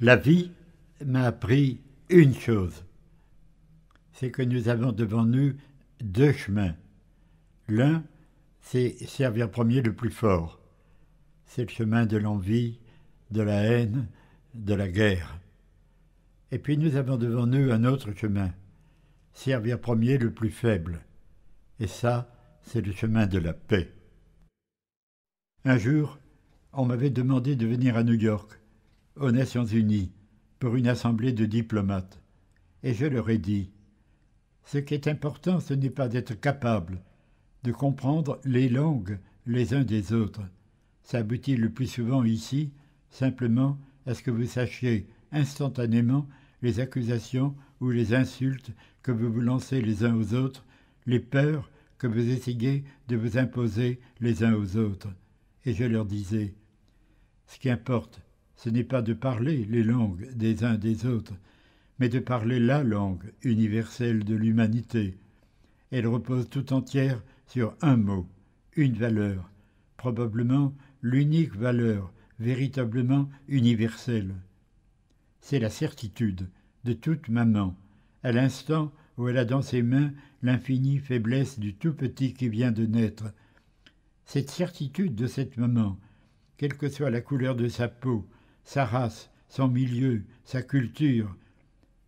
La vie m'a appris une chose, c'est que nous avons devant nous deux chemins. L'un, c'est servir premier le plus fort. C'est le chemin de l'envie, de la haine, de la guerre. Et puis nous avons devant nous un autre chemin, servir premier le plus faible. Et ça, c'est le chemin de la paix. Un jour, on m'avait demandé de venir à New York aux Nations Unies pour une assemblée de diplomates, et je leur ai dit Ce qui est important, ce n'est pas d'être capable de comprendre les langues les uns des autres. Ça aboutit le plus souvent ici simplement à ce que vous sachiez instantanément les accusations ou les insultes que vous vous lancez les uns aux autres, les peurs que vous essayez de vous imposer les uns aux autres. Et je leur disais, ce qui importe, ce n'est pas de parler les langues des uns des autres, mais de parler la langue universelle de l'humanité. Elle repose tout entière sur un mot, une valeur, probablement l'unique valeur véritablement universelle. C'est la certitude de toute maman, à l'instant où elle a dans ses mains l'infinie faiblesse du tout petit qui vient de naître. Cette certitude de cette maman, quelle que soit la couleur de sa peau, sa race, son milieu, sa culture.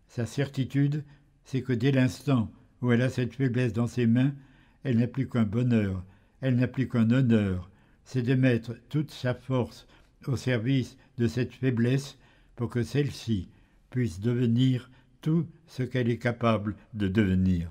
Sa certitude, c'est que dès l'instant où elle a cette faiblesse dans ses mains, elle n'a plus qu'un bonheur, elle n'a plus qu'un honneur, c'est de mettre toute sa force au service de cette faiblesse pour que celle-ci puisse devenir tout ce qu'elle est capable de devenir.